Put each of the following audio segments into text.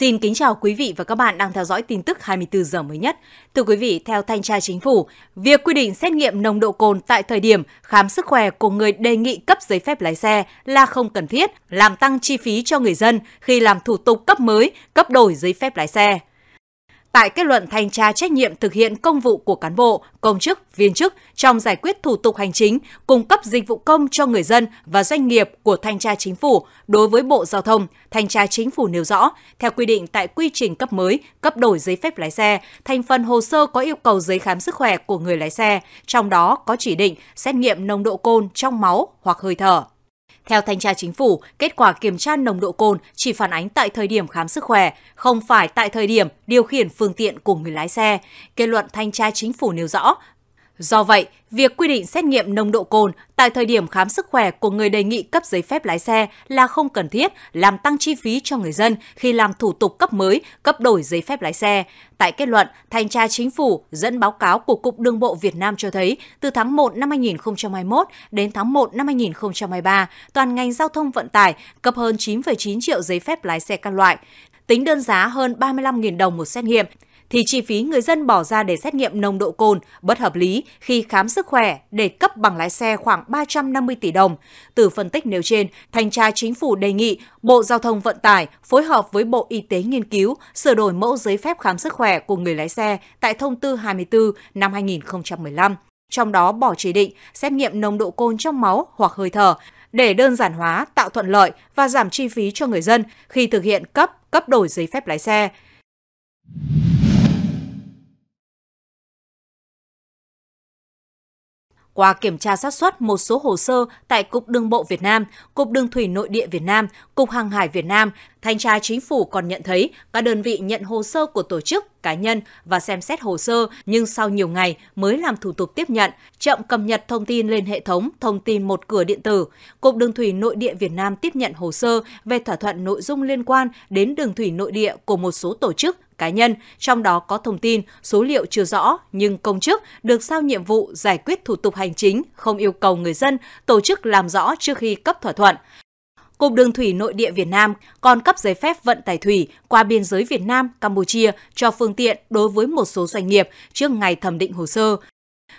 Xin kính chào quý vị và các bạn đang theo dõi tin tức 24 giờ mới nhất. Thưa quý vị, theo Thanh tra Chính phủ, việc quy định xét nghiệm nồng độ cồn tại thời điểm khám sức khỏe của người đề nghị cấp giấy phép lái xe là không cần thiết, làm tăng chi phí cho người dân khi làm thủ tục cấp mới, cấp đổi giấy phép lái xe tại kết luận thanh tra trách nhiệm thực hiện công vụ của cán bộ, công chức, viên chức trong giải quyết thủ tục hành chính, cung cấp dịch vụ công cho người dân và doanh nghiệp của thanh tra chính phủ đối với Bộ Giao thông, thanh tra chính phủ nêu rõ, theo quy định tại quy trình cấp mới, cấp đổi giấy phép lái xe, thành phần hồ sơ có yêu cầu giấy khám sức khỏe của người lái xe, trong đó có chỉ định xét nghiệm nồng độ cồn trong máu hoặc hơi thở. Theo thanh tra chính phủ, kết quả kiểm tra nồng độ cồn chỉ phản ánh tại thời điểm khám sức khỏe, không phải tại thời điểm điều khiển phương tiện của người lái xe. Kết luận thanh tra chính phủ nêu rõ, Do vậy, việc quy định xét nghiệm nồng độ cồn tại thời điểm khám sức khỏe của người đề nghị cấp giấy phép lái xe là không cần thiết, làm tăng chi phí cho người dân khi làm thủ tục cấp mới, cấp đổi giấy phép lái xe. Tại kết luận, Thanh tra Chính phủ dẫn báo cáo của Cục Đường bộ Việt Nam cho thấy, từ tháng 1 năm 2021 đến tháng 1 năm 2023, toàn ngành giao thông vận tải cấp hơn 9,9 triệu giấy phép lái xe các loại tính đơn giá hơn 35.000 đồng một xét nghiệm, thì chi phí người dân bỏ ra để xét nghiệm nồng độ cồn bất hợp lý khi khám sức khỏe để cấp bằng lái xe khoảng 350 tỷ đồng. Từ phân tích nêu trên, Thanh tra Chính phủ đề nghị Bộ Giao thông Vận tải phối hợp với Bộ Y tế nghiên cứu sửa đổi mẫu giấy phép khám sức khỏe của người lái xe tại Thông tư 24 năm 2015 trong đó bỏ chỉ định xét nghiệm nồng độ cồn trong máu hoặc hơi thở để đơn giản hóa, tạo thuận lợi và giảm chi phí cho người dân khi thực hiện cấp, cấp đổi giấy phép lái xe. Qua kiểm tra sát xuất một số hồ sơ tại Cục Đường bộ Việt Nam, Cục Đường thủy nội địa Việt Nam, Cục Hàng hải Việt Nam, Thanh tra Chính phủ còn nhận thấy các đơn vị nhận hồ sơ của tổ chức, cá nhân và xem xét hồ sơ nhưng sau nhiều ngày mới làm thủ tục tiếp nhận, chậm cập nhật thông tin lên hệ thống thông tin một cửa điện tử. Cục Đường thủy nội địa Việt Nam tiếp nhận hồ sơ về thỏa thuận nội dung liên quan đến đường thủy nội địa của một số tổ chức, cá nhân, trong đó có thông tin, số liệu chưa rõ nhưng công chức được sao nhiệm vụ giải quyết thủ tục hành chính, không yêu cầu người dân tổ chức làm rõ trước khi cấp thỏa thuận. Cục Đường thủy Nội địa Việt Nam còn cấp giấy phép vận tải thủy qua biên giới Việt Nam Campuchia cho phương tiện đối với một số doanh nghiệp trước ngày thẩm định hồ sơ.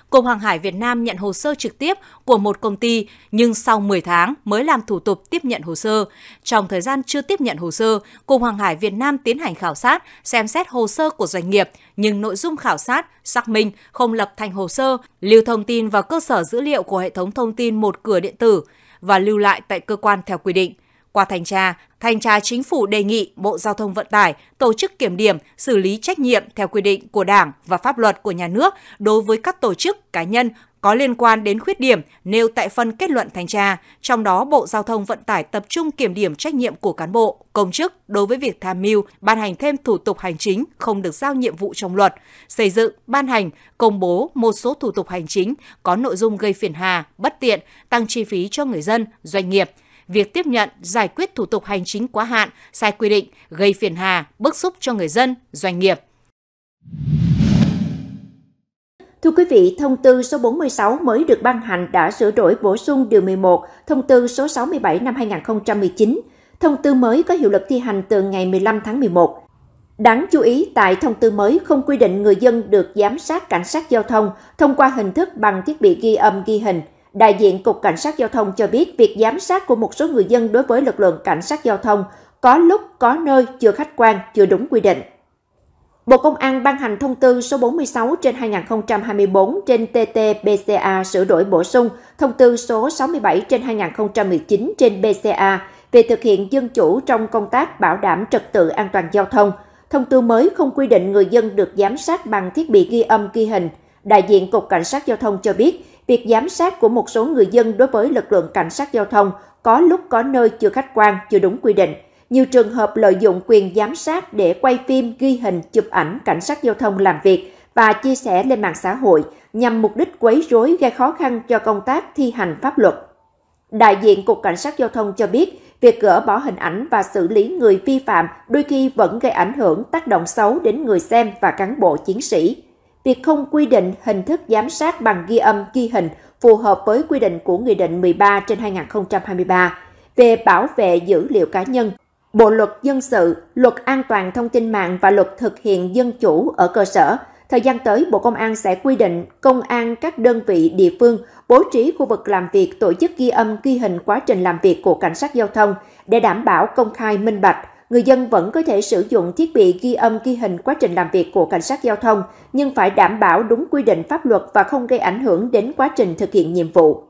Cục Hàng hải Việt Nam nhận hồ sơ trực tiếp của một công ty nhưng sau 10 tháng mới làm thủ tục tiếp nhận hồ sơ. Trong thời gian chưa tiếp nhận hồ sơ, Cục Hàng hải Việt Nam tiến hành khảo sát, xem xét hồ sơ của doanh nghiệp nhưng nội dung khảo sát, xác minh không lập thành hồ sơ, lưu thông tin vào cơ sở dữ liệu của hệ thống thông tin một cửa điện tử và lưu lại tại cơ quan theo quy định. Qua thanh tra, thanh tra chính phủ đề nghị Bộ Giao thông Vận tải tổ chức kiểm điểm, xử lý trách nhiệm theo quy định của Đảng và pháp luật của nhà nước đối với các tổ chức, cá nhân có liên quan đến khuyết điểm nêu tại phần kết luận thanh tra, trong đó Bộ Giao thông Vận tải tập trung kiểm điểm trách nhiệm của cán bộ, công chức đối với việc tham mưu, ban hành thêm thủ tục hành chính không được giao nhiệm vụ trong luật, xây dựng, ban hành, công bố một số thủ tục hành chính có nội dung gây phiền hà, bất tiện, tăng chi phí cho người dân, doanh nghiệp – việc tiếp nhận, giải quyết thủ tục hành chính quá hạn, sai quy định, gây phiền hà, bức xúc cho người dân, doanh nghiệp. Thưa quý vị, thông tư số 46 mới được ban hành đã sửa đổi bổ sung điều 11, thông tư số 67 năm 2019. Thông tư mới có hiệu lực thi hành từ ngày 15 tháng 11. Đáng chú ý, tại thông tư mới không quy định người dân được giám sát cảnh sát giao thông thông qua hình thức bằng thiết bị ghi âm ghi hình – Đại diện Cục Cảnh sát Giao thông cho biết việc giám sát của một số người dân đối với lực lượng cảnh sát giao thông có lúc, có nơi chưa khách quan, chưa đúng quy định. Bộ Công an ban hành thông tư số 46 trên 2024 trên TT-BCA sửa đổi bổ sung thông tư số 67 trên 2019 trên BCA về thực hiện dân chủ trong công tác bảo đảm trật tự an toàn giao thông. Thông tư mới không quy định người dân được giám sát bằng thiết bị ghi âm ghi hình. Đại diện Cục Cảnh sát Giao thông cho biết, việc giám sát của một số người dân đối với lực lượng cảnh sát giao thông có lúc có nơi chưa khách quan, chưa đúng quy định. Nhiều trường hợp lợi dụng quyền giám sát để quay phim, ghi hình, chụp ảnh cảnh sát giao thông làm việc và chia sẻ lên mạng xã hội nhằm mục đích quấy rối gây khó khăn cho công tác thi hành pháp luật. Đại diện Cục Cảnh sát Giao thông cho biết, việc gỡ bỏ hình ảnh và xử lý người vi phạm đôi khi vẫn gây ảnh hưởng tác động xấu đến người xem và cán bộ chiến sĩ việc không quy định hình thức giám sát bằng ghi âm ghi hình phù hợp với quy định của Nghị định 13 trên 2023 về bảo vệ dữ liệu cá nhân, Bộ Luật Dân sự, Luật An toàn Thông tin mạng và Luật Thực hiện Dân chủ ở cơ sở. Thời gian tới, Bộ Công an sẽ quy định công an các đơn vị địa phương bố trí khu vực làm việc tổ chức ghi âm ghi hình quá trình làm việc của cảnh sát giao thông để đảm bảo công khai minh bạch, người dân vẫn có thể sử dụng thiết bị ghi âm ghi hình quá trình làm việc của cảnh sát giao thông, nhưng phải đảm bảo đúng quy định pháp luật và không gây ảnh hưởng đến quá trình thực hiện nhiệm vụ.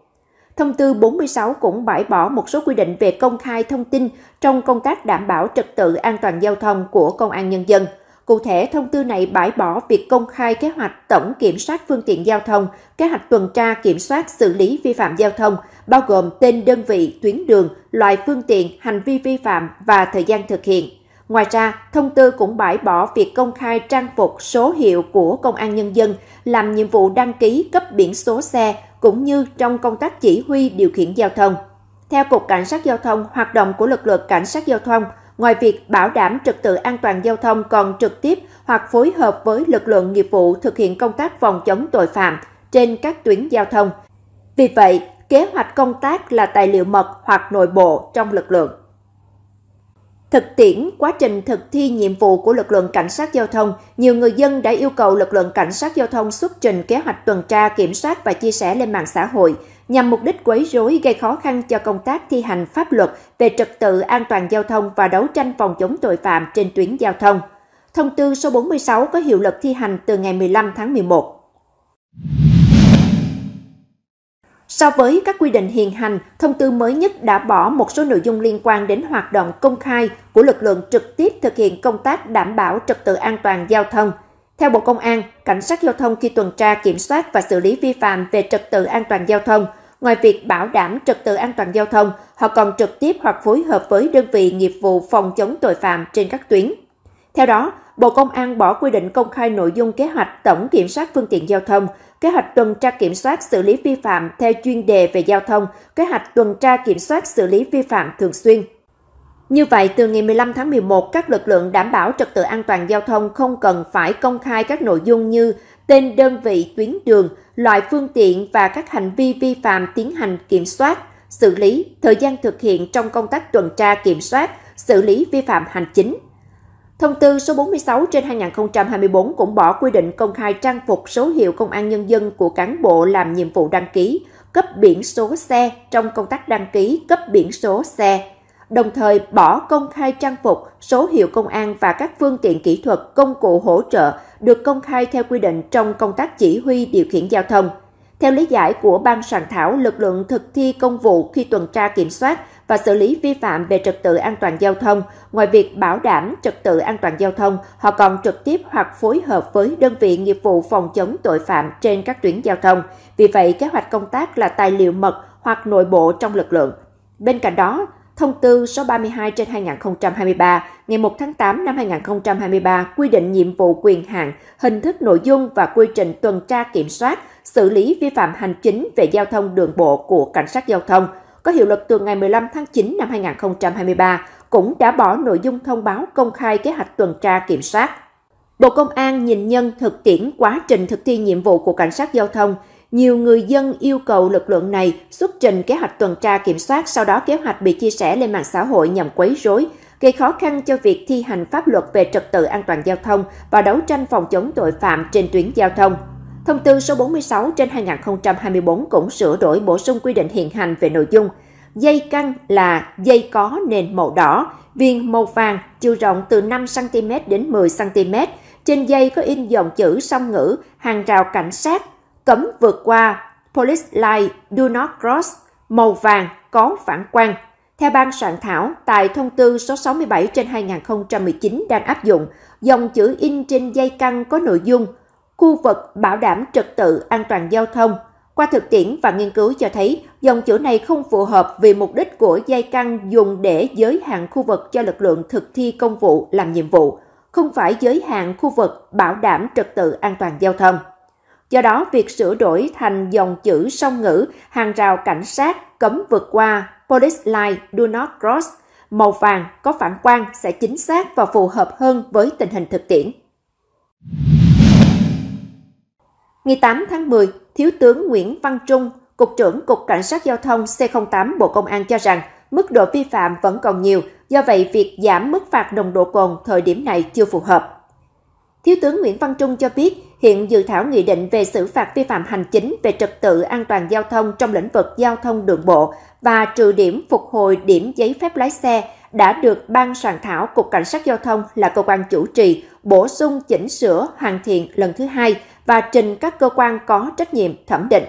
Thông tư 46 cũng bãi bỏ một số quy định về công khai thông tin trong công tác đảm bảo trật tự an toàn giao thông của công an nhân dân. Cụ thể, thông tư này bãi bỏ việc công khai kế hoạch tổng kiểm soát phương tiện giao thông, kế hoạch tuần tra kiểm soát xử lý vi phạm giao thông, bao gồm tên đơn vị, tuyến đường, loại phương tiện, hành vi vi phạm và thời gian thực hiện. Ngoài ra, thông tư cũng bãi bỏ việc công khai trang phục số hiệu của công an nhân dân làm nhiệm vụ đăng ký cấp biển số xe cũng như trong công tác chỉ huy điều khiển giao thông. Theo Cục Cảnh sát Giao thông, hoạt động của lực lượng Cảnh sát Giao thông ngoài việc bảo đảm trật tự an toàn giao thông còn trực tiếp hoặc phối hợp với lực lượng nghiệp vụ thực hiện công tác phòng chống tội phạm trên các tuyến giao thông. Vì vậy, kế hoạch công tác là tài liệu mật hoặc nội bộ trong lực lượng. Thực tiễn quá trình thực thi nhiệm vụ của lực lượng cảnh sát giao thông, nhiều người dân đã yêu cầu lực lượng cảnh sát giao thông xuất trình kế hoạch tuần tra, kiểm soát và chia sẻ lên mạng xã hội nhằm mục đích quấy rối gây khó khăn cho công tác thi hành pháp luật về trật tự an toàn giao thông và đấu tranh phòng chống tội phạm trên tuyến giao thông. Thông tư số 46 có hiệu lực thi hành từ ngày 15 tháng 11. So với các quy định hiện hành, thông tư mới nhất đã bỏ một số nội dung liên quan đến hoạt động công khai của lực lượng trực tiếp thực hiện công tác đảm bảo trật tự an toàn giao thông. Theo Bộ Công an, cảnh sát giao thông khi tuần tra kiểm soát và xử lý vi phạm về trật tự an toàn giao thông, ngoài việc bảo đảm trật tự an toàn giao thông, họ còn trực tiếp hoặc phối hợp với đơn vị nghiệp vụ phòng chống tội phạm trên các tuyến. Theo đó, Bộ Công an bỏ quy định công khai nội dung kế hoạch tổng kiểm soát phương tiện giao thông, kế hoạch tuần tra kiểm soát xử lý vi phạm theo chuyên đề về giao thông, kế hoạch tuần tra kiểm soát xử lý vi phạm thường xuyên. Như vậy, từ ngày 15 tháng 11, các lực lượng đảm bảo trật tự an toàn giao thông không cần phải công khai các nội dung như tên đơn vị tuyến đường, loại phương tiện và các hành vi vi phạm tiến hành kiểm soát, xử lý, thời gian thực hiện trong công tác tuần tra kiểm soát, xử lý vi phạm hành chính, Thông tư số 46 trên 2024 cũng bỏ quy định công khai trang phục số hiệu công an nhân dân của cán bộ làm nhiệm vụ đăng ký, cấp biển số xe trong công tác đăng ký cấp biển số xe, đồng thời bỏ công khai trang phục, số hiệu công an và các phương tiện kỹ thuật, công cụ hỗ trợ được công khai theo quy định trong công tác chỉ huy điều khiển giao thông – theo lý giải của ban soạn thảo, lực lượng thực thi công vụ khi tuần tra kiểm soát và xử lý vi phạm về trật tự an toàn giao thông, ngoài việc bảo đảm trật tự an toàn giao thông, họ còn trực tiếp hoặc phối hợp với đơn vị nghiệp vụ phòng chống tội phạm trên các tuyến giao thông. Vì vậy, kế hoạch công tác là tài liệu mật hoặc nội bộ trong lực lượng. Bên cạnh đó, Thông tư số 32 trên 2023 ngày 1 tháng 8 năm 2023 quy định nhiệm vụ quyền hạn, hình thức nội dung và quy trình tuần tra kiểm soát, xử lý vi phạm hành chính về giao thông đường bộ của cảnh sát giao thông có hiệu lực từ ngày 15 tháng 9 năm 2023 cũng đã bỏ nội dung thông báo công khai kế hoạch tuần tra kiểm soát. Bộ Công an nhìn nhân thực tiễn quá trình thực thi nhiệm vụ của cảnh sát giao thông nhiều người dân yêu cầu lực lượng này xuất trình kế hoạch tuần tra kiểm soát, sau đó kế hoạch bị chia sẻ lên mạng xã hội nhằm quấy rối, gây khó khăn cho việc thi hành pháp luật về trật tự an toàn giao thông và đấu tranh phòng chống tội phạm trên tuyến giao thông. Thông tư số 46 trên 2024 cũng sửa đổi bổ sung quy định hiện hành về nội dung dây căng là dây có nền màu đỏ, viên màu vàng, chiều rộng từ 5cm đến 10cm. Trên dây có in dòng chữ song ngữ, hàng rào cảnh sát, cấm vượt qua, Police light, Do Not Cross, màu vàng có phản quang. Theo ban soạn thảo, tại thông tư số 67 trên 2019 đang áp dụng, dòng chữ in trên dây căng có nội dung khu vực bảo đảm trật tự an toàn giao thông. Qua thực tiễn và nghiên cứu cho thấy, dòng chữ này không phù hợp vì mục đích của dây căng dùng để giới hạn khu vực cho lực lượng thực thi công vụ làm nhiệm vụ, không phải giới hạn khu vực bảo đảm trật tự an toàn giao thông. Do đó, việc sửa đổi thành dòng chữ song ngữ, hàng rào cảnh sát cấm vượt qua Police Line Do Not Cross màu vàng có phản quang sẽ chính xác và phù hợp hơn với tình hình thực tiễn. Ngày 8 tháng 10, Thiếu tướng Nguyễn Văn Trung, Cục trưởng Cục Cảnh sát Giao thông C08 Bộ Công an cho rằng mức độ vi phạm vẫn còn nhiều, do vậy việc giảm mức phạt nồng độ cồn thời điểm này chưa phù hợp. Thiếu tướng Nguyễn Văn Trung cho biết, hiện dự thảo nghị định về xử phạt vi phạm hành chính về trật tự an toàn giao thông trong lĩnh vực giao thông đường bộ và trừ điểm phục hồi điểm giấy phép lái xe đã được Ban soạn thảo Cục Cảnh sát Giao thông là cơ quan chủ trì bổ sung chỉnh sửa hoàn thiện lần thứ hai và trình các cơ quan có trách nhiệm thẩm định.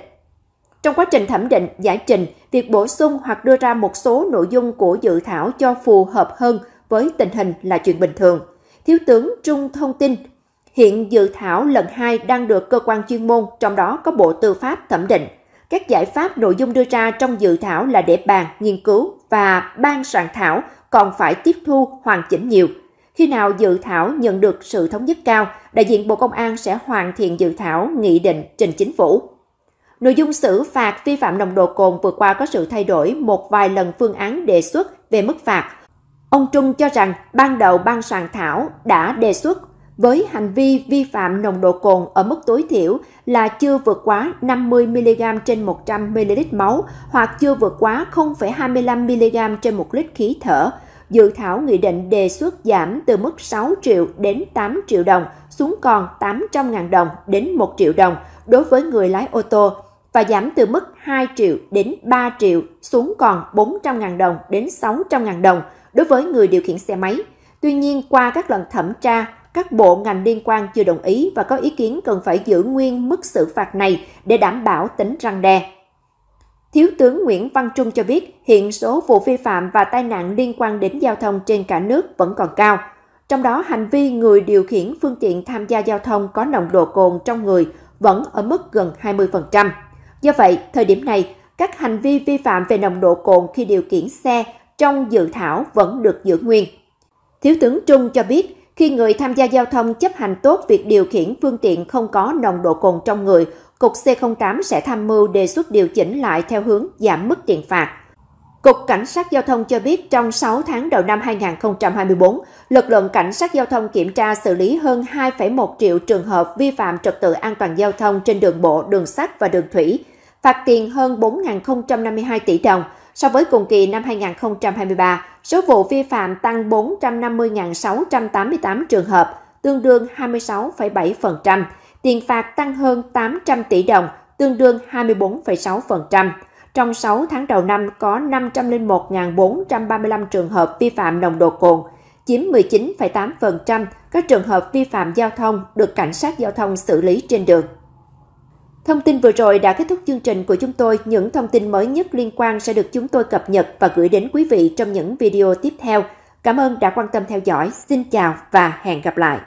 Trong quá trình thẩm định, giải trình, việc bổ sung hoặc đưa ra một số nội dung của dự thảo cho phù hợp hơn với tình hình là chuyện bình thường. Thiếu tướng Trung thông tin Hiện dự thảo lần 2 đang được cơ quan chuyên môn, trong đó có Bộ Tư pháp thẩm định. Các giải pháp nội dung đưa ra trong dự thảo là để bàn, nghiên cứu và ban soạn thảo còn phải tiếp thu hoàn chỉnh nhiều. Khi nào dự thảo nhận được sự thống nhất cao, đại diện Bộ Công an sẽ hoàn thiện dự thảo nghị định trình chính phủ. Nội dung xử phạt vi phạm nồng độ cồn vừa qua có sự thay đổi một vài lần phương án đề xuất về mức phạt. Ông Trung cho rằng ban đầu ban soạn thảo đã đề xuất với hành vi vi phạm nồng độ cồn ở mức tối thiểu là chưa vượt quá 50mg trên 100ml máu hoặc chưa vượt quá 0,25mg trên 1 lít khí thở. Dự thảo nghị định đề xuất giảm từ mức 6 triệu đến 8 triệu đồng xuống còn 800.000 đồng đến 1 triệu đồng đối với người lái ô tô và giảm từ mức 2 triệu đến 3 triệu xuống còn 400.000 đồng đến 600.000 đồng đối với người điều khiển xe máy. Tuy nhiên, qua các lần thẩm tra, các bộ ngành liên quan chưa đồng ý và có ý kiến cần phải giữ nguyên mức xử phạt này để đảm bảo tính răng đe. Thiếu tướng Nguyễn Văn Trung cho biết hiện số vụ vi phạm và tai nạn liên quan đến giao thông trên cả nước vẫn còn cao. Trong đó hành vi người điều khiển phương tiện tham gia giao thông có nồng độ cồn trong người vẫn ở mức gần 20%. Do vậy, thời điểm này, các hành vi vi phạm về nồng độ cồn khi điều khiển xe trong dự thảo vẫn được giữ nguyên. Thiếu tướng Trung cho biết khi người tham gia giao thông chấp hành tốt việc điều khiển phương tiện không có nồng độ cồn trong người, Cục C08 sẽ tham mưu đề xuất điều chỉnh lại theo hướng giảm mức tiền phạt. Cục Cảnh sát Giao thông cho biết trong 6 tháng đầu năm 2024, lực lượng Cảnh sát Giao thông kiểm tra xử lý hơn 2,1 triệu trường hợp vi phạm trật tự an toàn giao thông trên đường bộ, đường sắt và đường thủy, phạt tiền hơn 4.052 tỷ đồng – So với cùng kỳ năm 2023, số vụ vi phạm tăng 450.688 trường hợp, tương đương 26,7%, tiền phạt tăng hơn 800 tỷ đồng, tương đương 24,6%. Trong 6 tháng đầu năm có 501.435 trường hợp vi phạm nồng độ cồn, chiếm 19,8% các trường hợp vi phạm giao thông được cảnh sát giao thông xử lý trên đường. Thông tin vừa rồi đã kết thúc chương trình của chúng tôi. Những thông tin mới nhất liên quan sẽ được chúng tôi cập nhật và gửi đến quý vị trong những video tiếp theo. Cảm ơn đã quan tâm theo dõi. Xin chào và hẹn gặp lại.